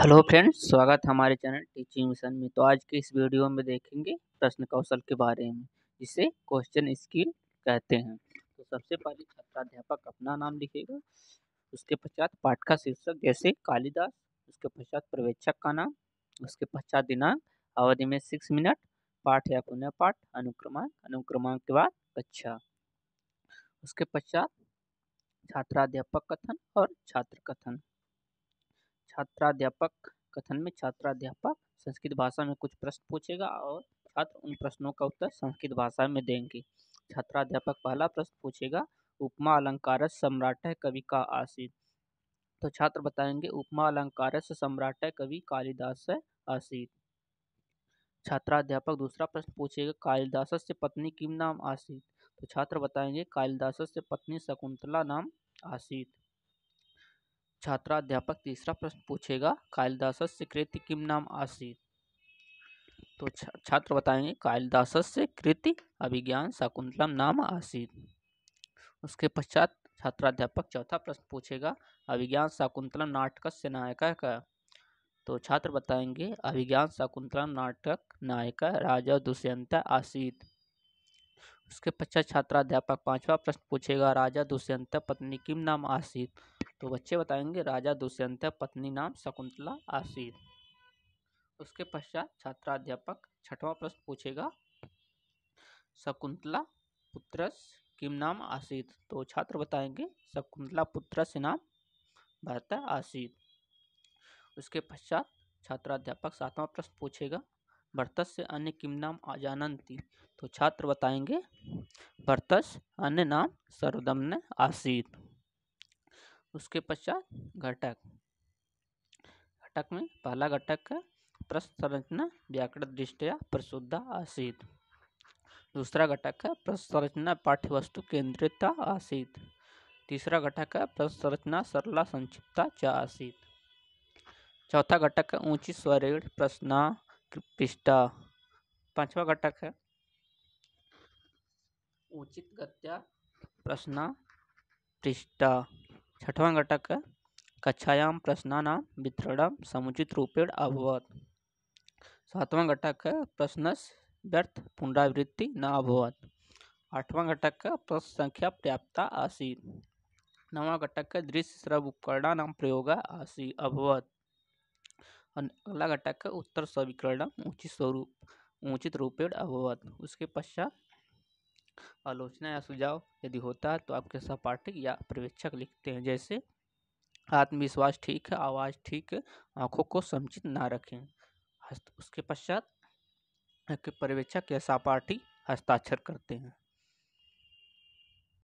hello friends स्वागत है हमारे चैनल टीचिंग मिशन में तो आज के इस वीडियो में देखेंगे प्रश्न कौशल के बारे में जिसे क्वेश्चन स्किल कहते हैं तो सबसे पहले छात्राध्यापक अपना नाम लिखेगा उसके पश्चात पाठ का शीर्षक जैसे कालिदास उसके पश्चात प्रवेक्षक का नाम उसके पश्चात दिनांक अवधि में सिक्स मिनट पाठ या पुनः पाठ अनुक्रमांक अनुक्रमांक के बाद कक्षा उसके पश्चात छात्राध्यापक कथन और छात्र कथन छात्राध्यापक कथन में छात्राध्यापक संस्कृत भाषा में कुछ प्रश्न पूछेगा और छात्र उन प्रश्नों का उत्तर संस्कृत भाषा में देंगे छात्राध्यापक पहला प्रश्न पूछेगा उपमा अलंकार सम्राट कवि का आसिर तो छात्र बताएंगे उपमा अलंकार सम्राट कवि कालिदास आसिर छात्राध्यापक दूसरा प्रश्न पूछेगा कालिदास से पत्नी किम नाम आशीत तो छात्र बताएंगे कालिदास से पत्नी शकुंतला नाम आशीत छात्राध्यापक तीसरा प्रश्न पूछेगा कालिदास से कृति किम नाम आसीत तो छात्र बताएंगे कालिदास से कृति अभिज्ञान शाकुंतलम नाम आसीत उसके पश्चात छात्राध्यापक चौथा प्रश्न पूछेगा अभिज्ञान शाकुंतलम नाटक से नायिका का तो छात्र बताएंगे अभिज्ञान शाकुंतलम नाटक नायिका राजा दुष्यंत आसीत उसके पश्चात छात्राध्यापक पांचवा प्रश्न पूछेगा राजा दुष्यंत पत्नी किम नाम आसीत तो बच्चे बताएंगे राजा दुष्यंत पत्नी नाम शकुंतला आशीर उसके पश्चात छात्राध्यापक छठवां प्रश्न पूछेगा शकुंतला पुत्रस किम नाम आशीत तो छात्र बताएंगे शकुंतला पुत्रस नाम भरत आसीत उसके पश्चात छात्राध्यापक सातवां प्रश्न पूछेगा भरतस से अन्य किम नाम आजानंती तो छात्र बताएंगे भरतस अन्य नाम सर्वदम्न आसीत उसके पश्चात घटक घटक में पहला घटक है संरचना व्याकरण दृष्टिया प्रशुद्धा आसित दूसरा घटक है संरचना पाठ्य वस्तु केंद्रितता आसित तीसरा घटक है संरचना सरला संक्षिप्तता च आसित चौथा घटक है ऊंची स्वरेण प्रश्ना पृष्ठा पांचवा घटक है उचित गत्या प्रश्ना पृष्ठा छठवां घटक कक्षायां वितरण समुचित रूपेण अभवत सातवां घटक प्रश्न व्यर्थ पुनरावृत्ति न अभवत आठवां घटक प्रश्न संख्या पर्याप्त आसी नवा घटक दृश्य श्रव नाम प्रयोग आसी अभवत अगला घटक उत्तर स्वीकरण उचित स्वरूप उचित रूपेण अभवत उसके पश्चात आलोचना या सुझाव यदि होता है तो आपके सहपाठक या पर्यवेक्षक लिखते हैं जैसे आत्मविश्वास ठीक है आवाज़ ठीक है आँखों को समुचित ना रखें हस्त उसके पश्चात पर्यवेक्षक या सहपाठी हस्ताक्षर करते हैं